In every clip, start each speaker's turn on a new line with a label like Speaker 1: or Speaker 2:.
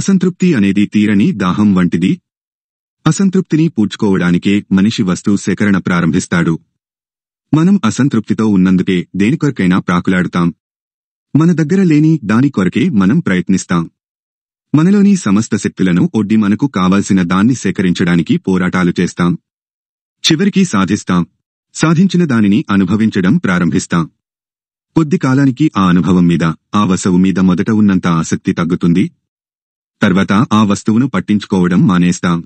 Speaker 1: అసంతృప్తి అనేది తీరని దాహం వంటిది అసంతృప్తిని పూడ్చుకోవడానికే మనిషి వస్తు సేకరణ ప్రారంభిస్తాడు మనం అసంతృప్తితో ఉన్నందుకే దేనికొరకైనా ప్రాకులాడుతాం మన దగ్గర లేని దాని కొరకే మనం ప్రయత్నిస్తాం మనలోని సమస్త శక్తులను ఒడ్డి మనకు కావాల్సిన దాన్ని సేకరించడానికి పోరాటాలు చేస్తాం చివరికి సాధిస్తాం సాధించిన దానిని అనుభవించడం ప్రారంభిస్తాం కొద్ది కాలానికి ఆ అనుభవం మీద ఆ వసవు మీద మొదట ఉన్నంత ఆసక్తి తగ్గుతుంది తర్వాత ఆ వస్తువును పట్టించుకోవడం మానేస్తాం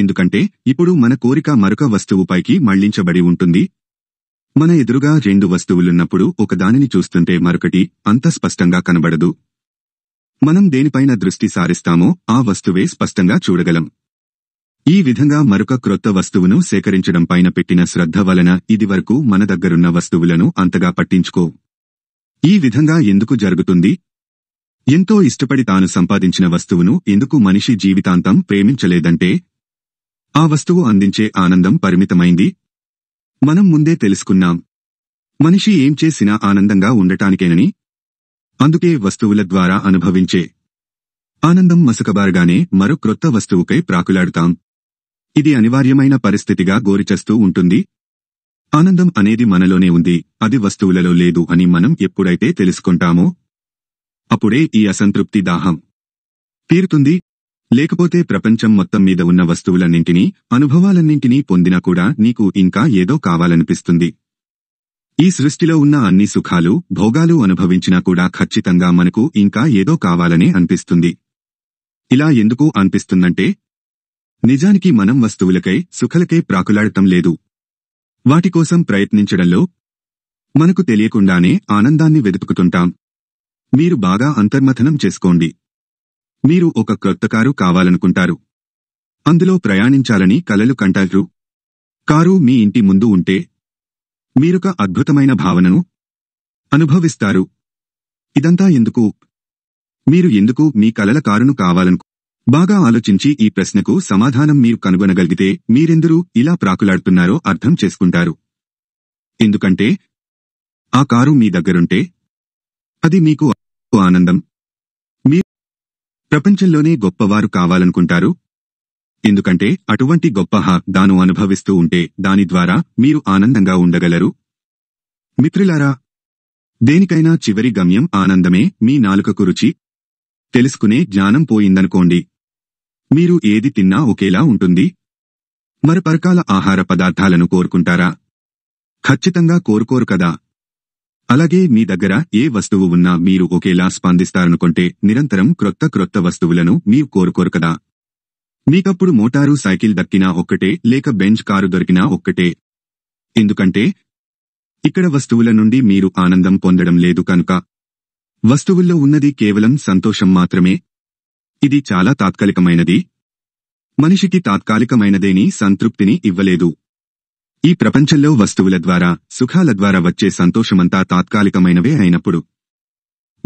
Speaker 1: ఎందుకంటే ఇప్పుడు మన కోరిక మరొక వస్తువుపైకి మళ్లించబడి ఉంటుంది మన ఎదురుగా రెండు వస్తువులున్నప్పుడు ఒకదానిని చూస్తుంటే మరొకటి అంత స్పష్టంగా కనబడదు మనం దేనిపైన దృష్టి సారిస్తామో ఆ వస్తువే స్పష్టంగా చూడగలం ఈ విధంగా మరొక క్రొత్త వస్తువును సేకరించడం పైన పెట్టిన శ్రద్ధ వలన ఇదివరకు మన దగ్గరున్న వస్తువులను అంతగా పట్టించుకో ఈ విధంగా ఎందుకు జరుగుతుంది ఎంతో ఇష్టపడి తాను సంపాదించిన వస్తువును ఎందుకు మనిషి జీవితాంతం ప్రేమించలేదంటే ఆ వస్తువు అందించే ఆనందం పరిమితమైంది మనం ముందే తెలుసుకున్నాం మనిషి ఏం చేసినా ఆనందంగా ఉండటానికేనని అందుకే వస్తువుల ద్వారా అనుభవించే ఆనందం మసకబారగానే మరో క్రొత్త వస్తువుకై ప్రాకులాడుతాం ఇది అనివార్యమైన పరిస్థితిగా గోరిచస్తూ ఉంటుంది ఆనందం అనేది మనలోనే ఉంది అది వస్తువులలో లేదు అని మనం ఎప్పుడైతే తెలుసుకుంటామో అప్పుడే ఈ అసంతృప్తి దాహం తీరుతుంది లేకపోతే ప్రపంచం మొత్తం మీద ఉన్న వస్తువులన్నింటినీ అనుభవాలన్నింటినీ పొందినా కూడా నీకు ఇంకా ఏదో కావాలనిపిస్తుంది ఈ సృష్టిలో ఉన్న అన్ని సుఖాలు భోగాలు అనుభవించినా కూడా ఖచ్చితంగా మనకు ఇంకా ఏదో కావాలనే అనిపిస్తుంది ఇలా ఎందుకు అనిపిస్తుందంటే నిజానికి మనం వస్తువులకై సుఖలకై ప్రాకులాడటం లేదు వాటికోసం ప్రయత్నించడంలో మనకు తెలియకుండానే ఆనందాన్ని వెతుకుతుంటాం మీరు బాగా అంతర్మథనం చేసుకోండి మీరు ఒక క్రొత్త కారు కావాలనుకుంటారు అందులో ప్రయాణించాలని కలలు కంటారు కారు మీ ఇంటి ముందు ఉంటే మీరొక అద్భుతమైన భావనను అనుభవిస్తారు ఇదంతా ఎందుకు మీరు ఎందుకు మీ కలల కారును కావాలనుకు బాగా ఆలోచించి ఈ ప్రశ్నకు సమాధానం మీరు కనుగొనగలిగితే మీరెందరూ ఇలా ప్రాకులాడుతున్నారో అర్థం చేసుకుంటారు ఎందుకంటే ఆ కారు మీ దగ్గరుంటే అది మీకు ఆనందం మీ ప్రపంచంలోనే గొప్పవారు కావాలనుకుంటారు ఎందుకంటే అటువంటి గొప్ప దాను అనుభవిస్తూ ఉంటే దాని ద్వారా మీరు ఆనందంగా ఉండగలరు మిత్రులారా దేనికైనా చివరి గమ్యం ఆనందమే మీ నాలుకకు రుచి తెలుసుకునే జ్ఞానం పోయిందనుకోండి మీరు ఏది తిన్నా ఒకేలా ఉంటుంది మరపరకాల ఆహార పదార్థాలను కోరుకుంటారా ఖచ్చితంగా కోరుకోరు కదా అలాగే మీ దగ్గర ఏ వస్తువు ఉన్నా మీరు ఒకేలా స్పందిస్తారనుకుంటే నిరంతరం క్రొత్త క్రొత్త వస్తువులను మీరు కోరుకోరు కదా మీకప్పుడు మోటారు సైకిల్ దక్కినా ఒక్కటే లేక బెంచ్ కారు దొరికినా ఒక్కటే ఎందుకంటే ఇక్కడ వస్తువుల నుండి మీరు ఆనందం పొందడం లేదు కనుక వస్తువుల్లో ఉన్నది కేవలం సంతోషం మాత్రమే ఇది చాలా తాత్కాలికమైనది మనిషికి తాత్కాలికమైనదేని సంతృప్తిని ఇవ్వలేదు ఈ ప్రపంచంలో వస్తువుల ద్వారా సుఖాల ద్వారా వచ్చే సంతోషమంతా తాత్కాలికమైనవే అయినప్పుడు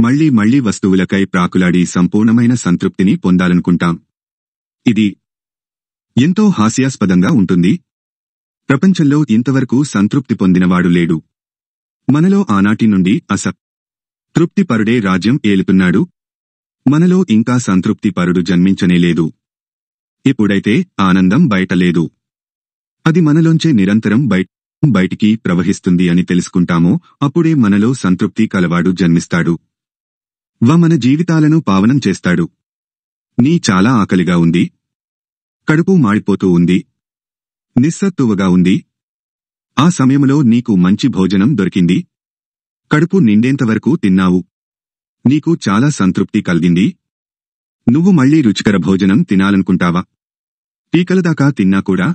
Speaker 1: మళ్లీ మళ్లీ వస్తువులకై ప్రాకులాడి సంపూర్ణమైన సంతృప్తిని పొందాలనుకుంటాం ఇది ఎంతో హాస్యాస్పదంగా ఉంటుంది ప్రపంచంలో ఇంతవరకు సంతృప్తి పొందినవాడు లేడు మనలో ఆనాటి నుండి అస తృప్తిపరుడే రాజ్యం ఏలుతున్నాడు మనలో ఇంకా సంతృప్తిపరుడు జన్మించనే లేదు ఇప్పుడైతే ఆనందం బయటలేదు అది మనలోంచే నిరంతరం బయట బయటికి ప్రవహిస్తుంది అని తెలుసుకుంటామో అప్పుడే మనలో సంతృప్తి కలవాడు జన్మిస్తాడు వ మన జీవితాలను పావనం చేస్తాడు నీ చాలా ఆకలిగా ఉంది కడుపు మాడిపోతూ ఉంది నిస్సత్తువగా ఉంది ఆ సమయంలో నీకు మంచి భోజనం దొరికింది కడుపు నిండేంతవరకు తిన్నావు నీకు చాలా సంతృప్తి కలిగింది నువ్వు మళ్లీ రుచికర భోజనం తినాలనుకుంటావా పీకలదాకా తిన్నా కూడా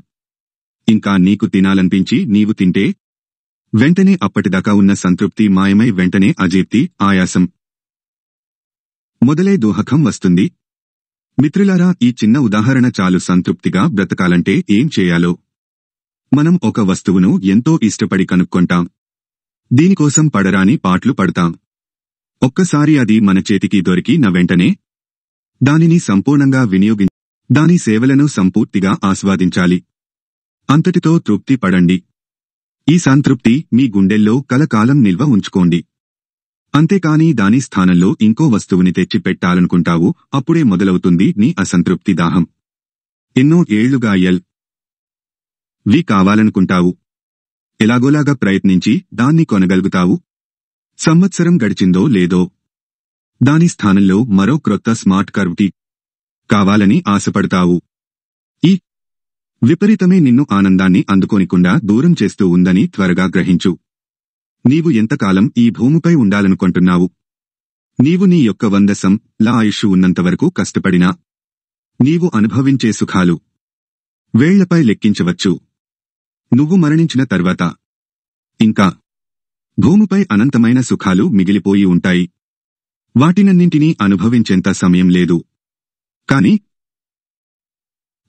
Speaker 1: ఇంకా నీకు తినాలనిపించి నీవు తింటే వెంటనే అప్పటిదాకా ఉన్న సంతృప్తి మాయమై వెంటనే అజీర్తి ఆయాసం మొదలై దోహకం వస్తుంది మిత్రులారా ఈ చిన్న ఉదాహరణ చాలు సంతృప్తిగా బ్రతకాలంటే ఏం చేయాలో మనం ఒక వస్తువును ఎంతో ఇష్టపడి కనుక్కొంటాం దీనికోసం పడరాని పాట్లు పడతాం ఒక్కసారి అది మన చేతికి దొరికి వెంటనే దానిని సంపూర్ణంగా వినియోగించి దాని సేవలను సంపూర్తిగా ఆస్వాదించాలి అంతటితో తృప్తి పడండి ఈ సంతృప్తి మీ గుండెల్లో కలకాలం నిల్వ ఉంచుకోండి అంతేకాని దాని స్థానంలో ఇంకో వస్తువుని తెచ్చి పెట్టాలనుకుంటావు అప్పుడే మొదలవుతుంది నీ అసంతృప్తి దాహం ఎన్నో ఏళ్లుగా ఎల్ వి కావాలనుకుంటావు ఎలాగోలాగా ప్రయత్నించి దాన్ని కొనగలుగుతావు సంవత్సరం గడిచిందో లేదో దాని స్థానంలో మరో క్రొత్త స్మార్ట్ కర్వ్కి కావాలని ఆశపడతావు విపరీతమే నిన్ను ఆనందాన్ని అందుకోనికుండా దూరం చేస్తూ ఉందని త్వరగా గ్రహించు నీవు ఎంతకాలం ఈ భూమిపై ఉండాలనుకుంటున్నావు నీవు నీ యొక్క వందసం లా ఆయుష్ ఉన్నంతవరకు కష్టపడినా నీవు అనుభవించే సుఖాలు వేళ్లపై లెక్కించవచ్చు నువ్వు మరణించిన తర్వాత ఇంకా భూమిపై అనంతమైన సుఖాలు మిగిలిపోయి ఉంటాయి వాటినన్నింటినీ అనుభవించేంత సమయం లేదు కాని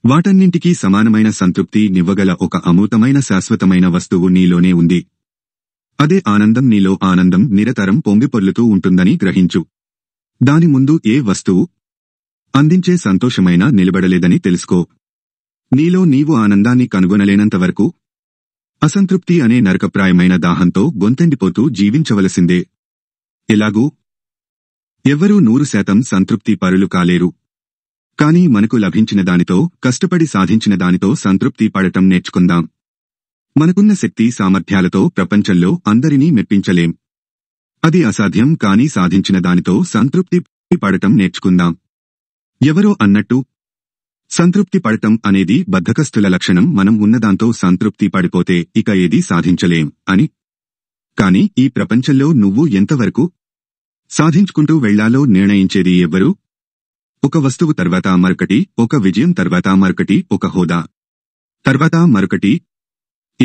Speaker 1: వాటన్నింటికీ సమానమైన సంతృప్తి నివ్వగల ఒక అమూతమైన శాశ్వతమైన వస్తువు నీలోనే ఉంది అదే ఆనందం నీలో ఆనందం నిరతరం పొంగిపొర్లుతూ ఉంటుందని గ్రహించు దాని ముందు ఏ వస్తువు అందించే సంతోషమైనా నిలబడలేదని తెలుసుకో నీలో నీవు ఆనందాన్ని కనుగొనలేనంతవరకు అసంతృప్తి అనే నరకప్రాయమైన దాహంతో గొంతెండిపోతూ జీవించవలసిందే ఎలాగూ ఎవ్వరూ నూరు శాతం సంతృప్తి పరులు కాలేరు కానీ మనకు లభించిన దానితో కష్టపడి సాధించిన దానితో సంతృప్తి పడటం నేర్చుకుందాం మనకున్న శక్తి సామర్థ్యాలతో ప్రపంచంలో అందరినీ మెప్పించలేం అది అసాధ్యం కానీ సాధించిన దానితో సంతృప్తి పడటం నేర్చుకుందాం ఎవరో అన్నట్టు సంతృప్తి పడటం అనేది బద్ధకస్తుల లక్షణం మనం ఉన్నదాంతో సంతృప్తి పడిపోతే ఇక ఏది సాధించలేం అని కాని ఈ ప్రపంచంలో నువ్వు ఎంతవరకు సాధించుకుంటూ వెళ్లాలో నిర్ణయించేది ఎవ్వరూ ఒక వస్తువు తర్వాత మరొకటి ఒక విజయం తర్వాత మరొకటి ఒక హోదా తర్వాత మరొకటి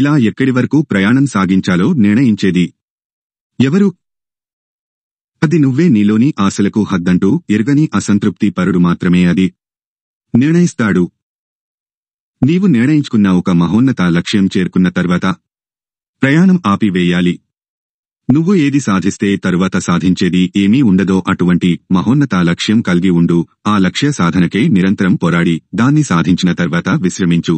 Speaker 1: ఇలా ఎక్కడి వరకు ప్రయాణం సాగించాలో నిర్ణయించేది ఎవరు అది నువ్వే నీలోని ఆశలకు హద్దంటూ ఎరగని అసంతృప్తి పరుడు మాత్రమే అది నిర్ణయిస్తాడు నీవు నిర్ణయించుకున్న ఒక మహోన్నత లక్ష్యం చేరుకున్న తర్వాత ప్రయాణం ఆపివేయాలి నువ్వు ఏది సాధిస్తే తరువాత సాధించేది ఏమీ ఉండదో అటువంటి మహోన్నత లక్ష్యం కలిగి ఉండు ఆ లక్ష్య సాధనకే నిరంతరం పోరాడి దాన్ని సాధించిన తర్వాత విశ్రమించు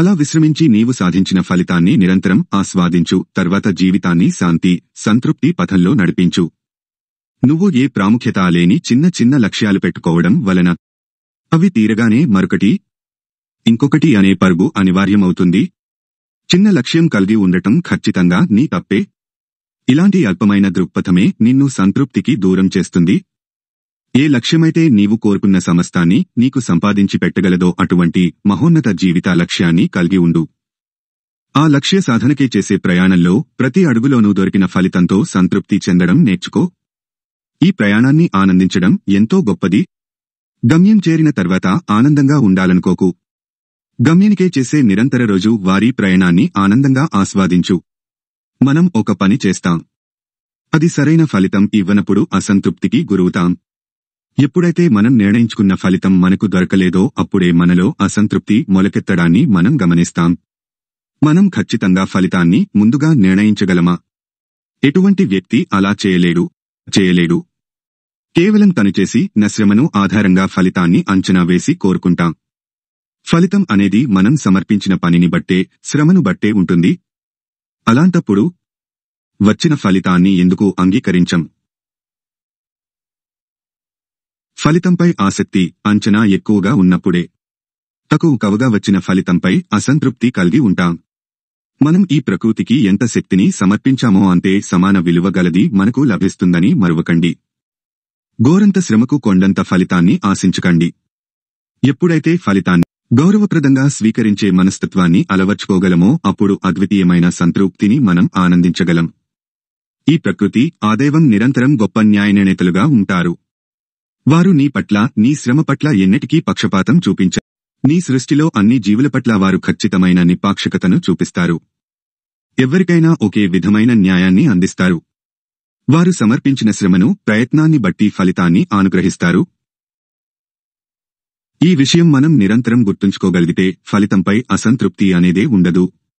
Speaker 1: అలా విశ్రమించి నీవు సాధించిన ఫలితాన్ని నిరంతరం ఆస్వాదించు తర్వాత జీవితాన్ని శాంతి సంతృప్తి పథంలో నడిపించు నువ్వు ఏ ప్రాముఖ్యత లేని చిన్న చిన్న లక్ష్యాలు పెట్టుకోవడం వలన అవి తీరగానే మరొకటి ఇంకొకటి అనే పరుగు అనివార్యమవుతుంది చిన్న లక్ష్యం కలిగి ఉండటం ఖచ్చితంగా నీ తప్పే ఇలాంటి అల్పమైన దృక్పథమే నిన్ను సంతృప్తికి దూరం చేస్తుంది ఏ లక్ష్యమైతే నీవు కోరుకున్న సమస్తాన్ని నీకు సంపాదించి పెట్టగలదో అటువంటి మహోన్నత జీవిత లక్ష్యాన్ని కలిగి ఉండు ఆ లక్ష్య సాధనకే చేసే ప్రయాణంలో ప్రతి అడుగులోనూ దొరికిన ఫలితంతో సంతృప్తి చెందడం నేర్చుకో ఈ ప్రయాణాన్ని ఆనందించడం ఎంతో గొప్పది గమ్యం చేరిన తర్వాత ఆనందంగా ఉండాలనుకోకు గమ్యానికే చేసే నిరంతర రోజు వారీ ప్రయాణాన్ని ఆనందంగా ఆస్వాదించు మనం ఒక పని చేస్తాం అది సరైన ఫలితం ఇవ్వనప్పుడు అసంతృప్తికి గురవుతాం ఎప్పుడైతే మనం నిర్ణయించుకున్న ఫలితం మనకు దొరకలేదో అప్పుడే మనలో అసంతృప్తి మొలకెత్తడాన్ని మనం గమనిస్తాం మనం ఖచ్చితంగా ఫలితాన్ని ముందుగా నిర్ణయించగలమా ఎటువంటి వ్యక్తి అలా చేయలేడు చేయలేడు కేవలం తను చేసి నశ్రమను ఆధారంగా ఫలితాన్ని అంచనా వేసి కోరుకుంటాం ఫలితం అనేది మనం సమర్పించిన పనిని బట్టే శ్రమను బట్టే ఉంటుంది అలాంటప్పుడు వచ్చిన ఫలితాన్ని ఎందుకు అంగీకరించం ఫలితంపై ఆసక్తి అంచనా ఎక్కువగా ఉన్నప్పుడే తక్కువ కవగా వచ్చిన ఫలితంపై అసంతృప్తి కలిగి ఉంటాం మనం ఈ ప్రకృతికి ఎంత శక్తిని సమర్పించామో అంతే సమాన విలువ గలది మనకు లభిస్తుందని మరువకండి గోరంత శ్రమకు కొండంత ఫలితాన్ని ఆశించకండి ఎప్పుడైతే ఫలితాన్ని గౌరవప్రదంగా స్వీకరించే మనస్తత్వాన్ని అలవర్చుకోగలమో అప్పుడు అద్వితీయమైన సంతృప్తిని మనం ఆనందించగలం ఈ ప్రకృతి ఆదైవం నిరంతరం గొప్ప న్యాయనిర్ణేతలుగా ఉంటారు వారు నీ పట్ల నీ శ్రమ పట్ల ఎన్నిటికీ పక్షపాతం చూపించ నీ సృష్టిలో అన్ని జీవుల పట్ల వారు ఖచ్చితమైన నిపాక్షికతను చూపిస్తారు ఎవ్వరికైనా ఒకే విధమైన న్యాయాన్ని అందిస్తారు వారు సమర్పించిన శ్రమను ప్రయత్నాన్ని బట్టి ఫలితాన్ని అనుగ్రహిస్తారు ఈ విషయం మనం నిరంతరం గుర్తుంచుకోగలిగితే ఫలితంపై అసంతృప్తి అనేదే ఉండదు